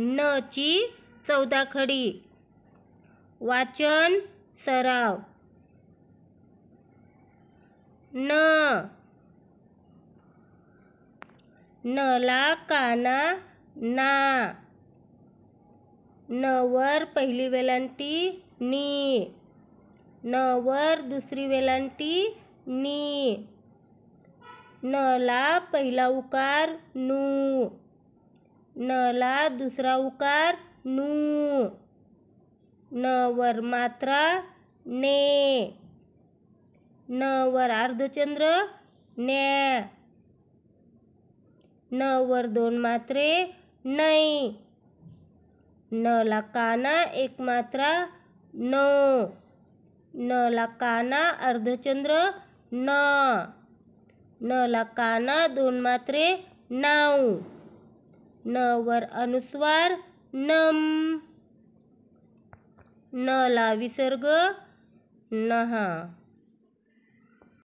न ची चौदा खडी वाचन सराव न नला काना ना नवर पहिली वेलांटी नी नवर दुसरी वेलांटी नी नला पहिला उकार नू नला दुसरा उकार नू नवर मात्रा ने न वर अर्धचंद्र न्या वर दोन मात्रे न ला काना एक मात्रा न नला काना अर्धचंद्र न नला काना दोन मात्रे नाऊ न वर अनुस्वार नम न ला विसर्ग नहा